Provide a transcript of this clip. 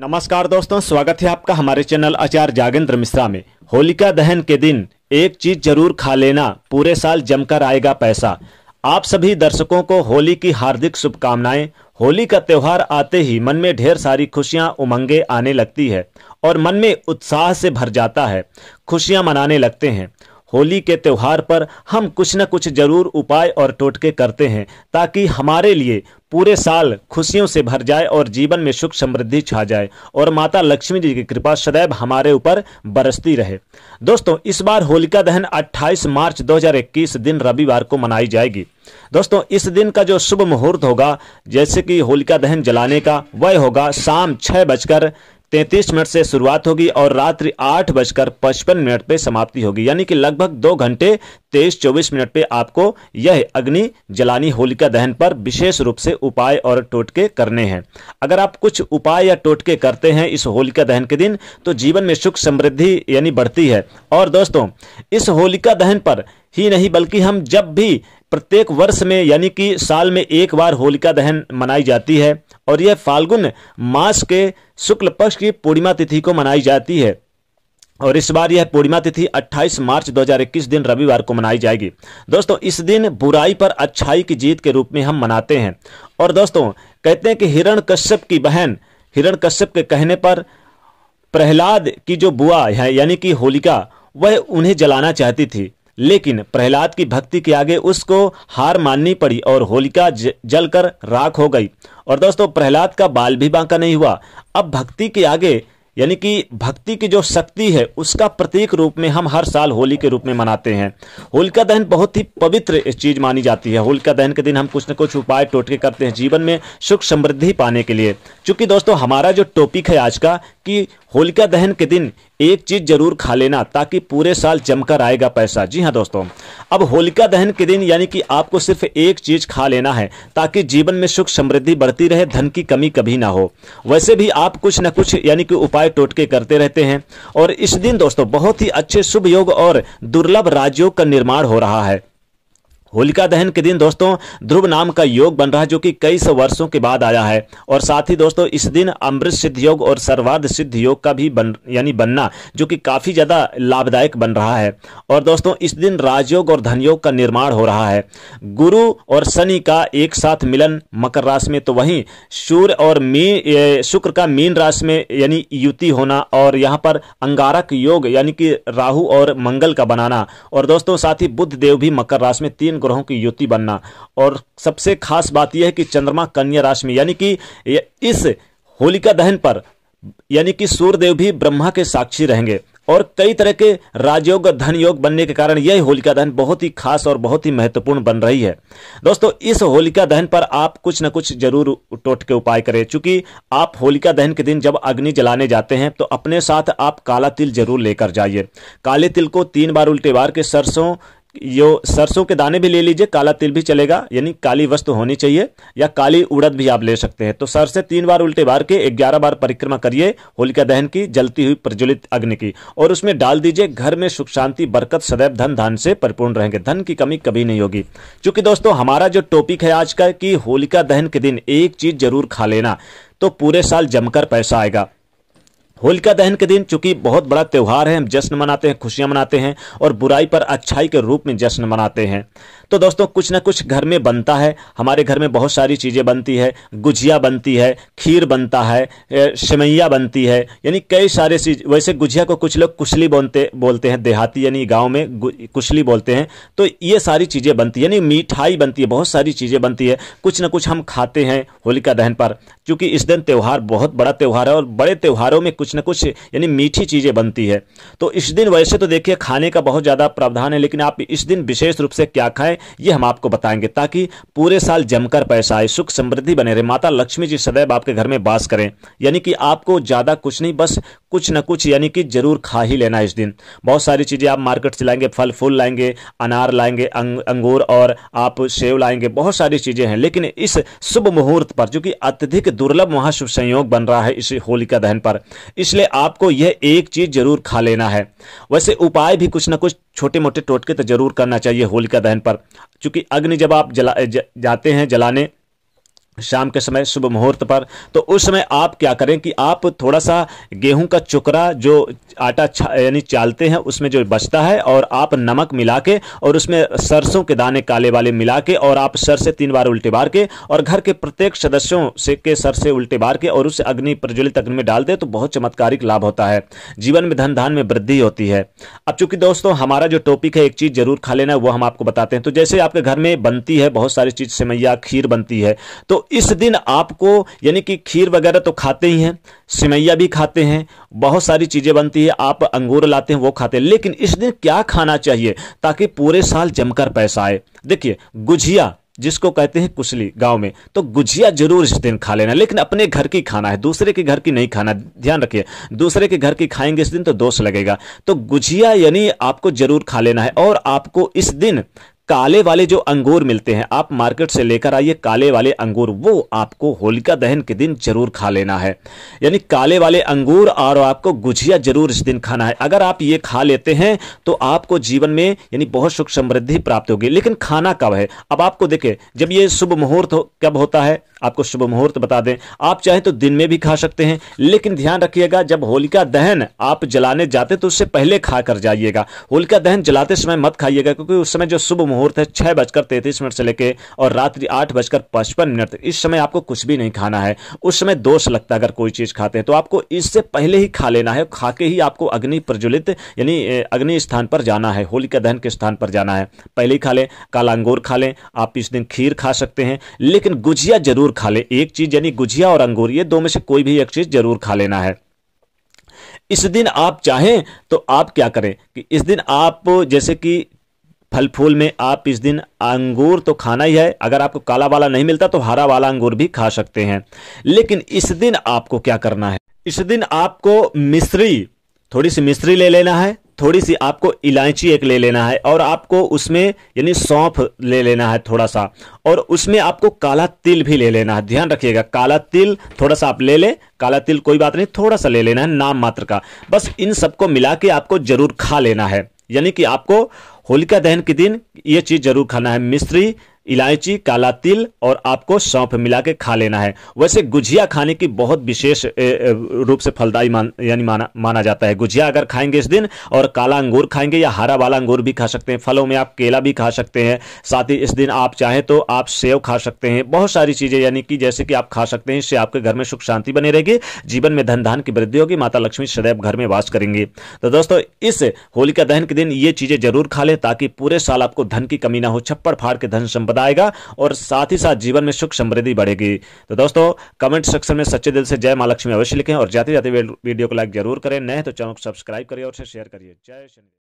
नमस्कार दोस्तों स्वागत है आपका हमारे चैनल आचार्य जागेंद्र मिश्रा में होलिका दहन के दिन एक चीज जरूर खा लेना पूरे साल जमकर आएगा पैसा आप सभी दर्शकों को होली की हार्दिक शुभकामनाएं होली का त्यौहार आते ही मन में ढेर सारी खुशियां उमंगे आने लगती है और मन में उत्साह से भर जाता है खुशियां मनाने लगते हैं होली के त्यौहार पर हम कुछ न कुछ जरूर उपाय और टोटके करते हैं ताकि हमारे लिए पूरे साल खुशियों से भर जाए और जीवन में सुख समृद्धि छा जाए और माता लक्ष्मी जी की कृपा सदैव हमारे ऊपर बरसती रहे दोस्तों इस बार होलिका दहन 28 मार्च 2021 दिन रविवार को मनाई जाएगी दोस्तों इस दिन का जो शुभ मुहूर्त होगा जैसे कि होलिका दहन जलाने का वह होगा शाम छह बजकर तैंतीस मिनट से शुरुआत होगी और रात्रि आठ बजकर पचपन मिनट पे समाप्ति होगी यानी कि लगभग दो घंटे तेईस चौबीस मिनट पे आपको यह अग्नि जलानी होलिका दहन पर विशेष रूप से उपाय और टोटके करने हैं अगर आप कुछ उपाय या टोटके करते हैं इस होलिका दहन के दिन तो जीवन में सुख समृद्धि यानी बढ़ती है और दोस्तों इस होलिका दहन पर ही नहीं बल्कि हम जब भी प्रत्येक वर्ष में यानी कि साल में एक बार होलिका दहन मनाई जाती है और यह फाल्गुन मास के शुक्ल पक्ष की पूर्णिमा तिथि को मनाई जाती है और इस बार यह पूर्णिमा तिथि 28 मार्च 2021 दिन रविवार को मनाई जाएगी दोस्तों इस दिन बुराई पर अच्छाई की जीत के रूप में हम मनाते हैं और दोस्तों कहते हैं कि हिरण कश्यप की बहन हिरण कश्यप के कहने पर प्रहलाद की जो बुआ है यानी कि होलिका वह उन्हें जलाना चाहती थी लेकिन प्रहलाद की भक्ति के आगे उसको हार माननी पड़ी और होलिका जलकर राख हो गई और दोस्तों प्रहलाद का बाल भी बांका नहीं हुआ अब भक्ति के आगे यानी कि भक्ति की जो शक्ति है उसका प्रतीक रूप में हम हर साल होली के रूप में मनाते हैं होलिका दहन बहुत ही पवित्र चीज मानी जाती है होलिका दहन के दिन हम कुछ न कुछ उपाय टोटके करते हैं जीवन में सुख समृद्धि पाने के लिए चूंकि दोस्तों हमारा जो टॉपिक है आज का कि होलिका दहन के दिन एक चीज़ जरूर खा लेना ताकि पूरे साल जमकर आएगा पैसा जी हाँ दोस्तों अब होलिका दहन के दिन यानी कि आपको सिर्फ एक चीज़ खा लेना है ताकि जीवन में सुख समृद्धि बढ़ती रहे धन की कमी कभी ना हो वैसे भी आप कुछ ना कुछ यानी कि उपाय टोटके करते रहते हैं और इस दिन दोस्तों बहुत ही अच्छे शुभ योग और दुर्लभ राज्यों का निर्माण हो रहा है होलिका दहन के दिन दोस्तों ध्रुव नाम का योग बन रहा है जो कि कई सौ वर्षों के बाद आया है और साथ ही दोस्तों इस दिन अमृत सिद्ध योग और सर्वार्ध सिद्ध योग का भी बन यानी बनना जो कि काफ़ी ज़्यादा लाभदायक बन रहा है और दोस्तों इस दिन राजयोग और धनयोग का निर्माण हो रहा है गुरु और शनि का एक साथ मिलन मकर राशि में तो वहीं सूर्य और मीन शुक्र का मीन राशि में यानी युति होना और यहाँ पर अंगारक योग यानी कि राहु और मंगल का बनाना और दोस्तों साथ ही बुद्ध देव भी मकर राशि में तीन ग्रहों की युति बनना और सबसे खास बात यह है कि चंद्रमा कन्या राशि में यानी कि इस होलिका दहन पर यानी कि सूर्यदेव भी ब्रह्मा के साक्षी रहेंगे और कई तरह के राजयोग और धन योग बनने के कारण यह होलिका दहन बहुत ही खास और बहुत ही महत्वपूर्ण बन रही है दोस्तों इस होलिका दहन पर आप कुछ न कुछ जरूर टोट के उपाय करें क्योंकि आप होलिका दहन के दिन जब अग्नि जलाने जाते हैं तो अपने साथ आप काला तिल जरूर लेकर जाइए काले तिल को तीन बार उल्टे बार के सरसों यो सरसों के दाने भी ले लीजिए काला तिल भी चलेगा यानी काली वस्तु होनी चाहिए या काली उड़द भी आप ले सकते हैं तो सर से तीन बार उल्टे बार के ग्यारह बार परिक्रमा करिए होलिका दहन की जलती हुई प्रज्वलित अग्नि की और उसमें डाल दीजिए घर में सुख शांति बरकत सदैव धन धान से परिपूर्ण रहेंगे धन की कमी कभी नहीं होगी चूंकि दोस्तों हमारा जो टॉपिक है आज का कि होलिका दहन के दिन एक चीज जरूर खा लेना तो पूरे साल जमकर पैसा आएगा होलिका दहन के दिन चूंकि बहुत बड़ा त्यौहार है हम जश्न मनाते हैं खुशियां मनाते हैं और बुराई पर अच्छाई के रूप में जश्न मनाते हैं तो दोस्तों कुछ ना कुछ घर में बनता है हमारे घर में बहुत सारी चीज़ें बनती है गुजिया बनती है खीर बनता है सेवैया बनती है यानी कई सारे चीज वैसे गुजिया को कुछ लोग कुशली बोलते बोलते हैं देहाती यानी गाँव में कुशली बोलते हैं तो ये सारी चीज़ें बनती है यानी मिठाई बनती है बहुत सारी चीज़ें बनती है कुछ ना कुछ हम खाते हैं होलिका दहन पर चूंकि इस दिन त्यौहार बहुत बड़ा त्यौहार है और बड़े त्यौहारों में कुछ कुछ ना कुछ यानी मीठी चीज़ें बनती है तो इस दिन वैसे तो देखिए खाने का बहुत ज़्यादा प्रावधान है लेकिन आप इस दिन विशेष रूप से क्या खाएं ये हम आपको बताएंगे ताकि पूरे साल जमकर पैसा आए सुख समृद्धि बने रहे माता लक्ष्मी जी सदैव आपके घर में बास करें यानी कि आपको ज़्यादा कुछ नहीं बस कुछ ना कुछ यानी कि जरूर खा ही लेना इस दिन बहुत सारी चीज़ें आप मार्केट से लाएंगे फल फूल लाएंगे अनार लाएंगे अंगूर और आप सेव लाएंगे बहुत सारी चीज़ें हैं लेकिन इस शुभ मुहूर्त पर जो कि अत्यधिक दुर्लभ महाशुभ संयोग बन रहा है इस होलिका दहन पर इसलिए आपको यह एक चीज जरूर खा लेना है वैसे उपाय भी कुछ ना कुछ छोटे मोटे टोटके तो जरूर करना चाहिए होलिका दहन पर क्योंकि अग्नि जब आप जला ज, जाते हैं जलाने शाम के समय शुभ मुहूर्त पर तो उस समय आप क्या करें कि आप थोड़ा सा गेहूं का चुकरा जो आटा यानी चालते हैं उसमें जो बचता है और आप नमक मिला के और उसमें सरसों के दाने काले वाले मिला के और आप सर से तीन बार उल्टे बार के और घर के प्रत्येक सदस्यों से के सर से उल्टे बार के और उसे अग्नि प्रज्वलित अग्नि में डाल दें तो बहुत चमत्कारिक लाभ होता है जीवन में धन धान में वृद्धि होती है अब चूंकि दोस्तों हमारा जो टॉपिक है एक चीज़ जरूर खा लेना वो हम आपको बताते हैं तो जैसे आपके घर में बनती है बहुत सारी चीज़ सेमैया खीर बनती है तो इस दिन आपको यानी कि खीर वगैरह तो खाते ही हैं सिमैया भी खाते हैं बहुत सारी चीज़ें बनती है आप अंगूर लाते हैं वो खाते हैं लेकिन इस दिन क्या खाना चाहिए ताकि पूरे साल जमकर पैसा आए देखिए गुझिया जिसको कहते हैं कुशली गांव में तो गुजिया जरूर इस दिन खा लेना लेकिन अपने घर की खाना है दूसरे के घर की नहीं खाना ध्यान रखिए दूसरे के घर की खाएंगे इस दिन तो दोष लगेगा तो गुजिया यानी आपको जरूर खा लेना है और आपको इस दिन काले वाले जो अंगूर मिलते हैं आप मार्केट से लेकर आइए काले वाले अंगूर वो आपको होलिका दहन के दिन जरूर खा लेना है यानी काले वाले अंगूर और आपको गुजिया जरूर इस दिन खाना है अगर आप ये खा लेते हैं तो आपको जीवन में यानी बहुत सुख समृद्धि प्राप्त होगी लेकिन खाना कब है अब आपको देखे जब ये शुभ मुहूर्त हो, कब होता है आपको शुभ मुहूर्त बता दें आप चाहे तो दिन में भी खा सकते हैं लेकिन ध्यान रखिएगा जब होलिका दहन आप जलाने जाते तो उससे पहले खा कर जाइएगा होलिका दहन जलाते समय मत खाइएगा क्योंकि उस समय जो शुभ मुहूर्त है छह बजकर तैंतीस मिनट से लेकर और रात्रि आठ बजकर पचपन मिनट इस समय आपको कुछ भी नहीं खाना है उस समय दोष लगता है अगर कोई चीज़ खाते हैं तो आपको इससे पहले ही खा लेना है खा के ही आपको अग्नि प्रज्वलित यानी अग्नि स्थान पर जाना है होलिका दहन के स्थान पर जाना है पहले ही खा लें कालांगूर खा लें आप इस दिन खीर खा सकते हैं लेकिन गुजिया जरूर जरूर खा ले एक चीज यानी गुजिया और अंगूर ये दो में से कोई भी एक चीज जरूर खा लेना है इस दिन आप चाहें तो आप क्या करें कि इस दिन आप जैसे कि फल फूल में आप इस दिन अंगूर तो खाना ही है अगर आपको काला वाला नहीं मिलता तो हरा वाला अंगूर भी खा सकते हैं लेकिन इस दिन आपको क्या करना है इस दिन आपको मिश्री थोड़ी सी मिश्री ले लेना है थोड़ी सी आपको इलायची एक ले लेना है और आपको उसमें यानी सौंफ ले लेना है थोड़ा सा और उसमें आपको काला तिल भी ले लेना है ध्यान रखिएगा काला तिल थोड़ा सा आप ले लें काला तिल कोई बात नहीं थोड़ा सा ले लेना है नाम मात्र का बस इन सबको मिला के आपको जरूर खा लेना है यानी कि आपको होलिका दहन के दिन ये चीज़ जरूर खाना है मिश्री इलायची काला तिल और आपको सौंफ मिला के खा लेना है वैसे गुजिया खाने की बहुत विशेष रूप से फलदायी मान यानी माना माना जाता है गुजिया अगर खाएंगे इस दिन और काला अंगूर खाएंगे या हरा वाला अंगूर भी खा सकते हैं फलों में आप केला भी खा सकते हैं साथ ही इस दिन आप चाहें तो आप सेव खा सकते हैं बहुत सारी चीज़ें यानी कि जैसे कि आप खा सकते हैं इससे आपके घर में सुख शांति बनी रहेगी जीवन में धन धान की वृद्धि होगी माता लक्ष्मी सदैव घर में वास करेंगे तो दोस्तों इस होलिका दहन के दिन ये चीज़ें जरूर खा लें ताकि पूरे साल आपको धन की कमी ना हो छप्पड़ फाड़ के धन संपदा आएगा और साथ ही साथ जीवन में सुख समृद्धि बढ़ेगी तो दोस्तों कमेंट सेक्शन में सच्चे दिल से जय माँ लक्ष्मी अवश्य लिखें और जाते जाते वीडियो को लाइक जरूर करें नए तो चैनल को सब्सक्राइब करिए और शेयर करिए जय शनि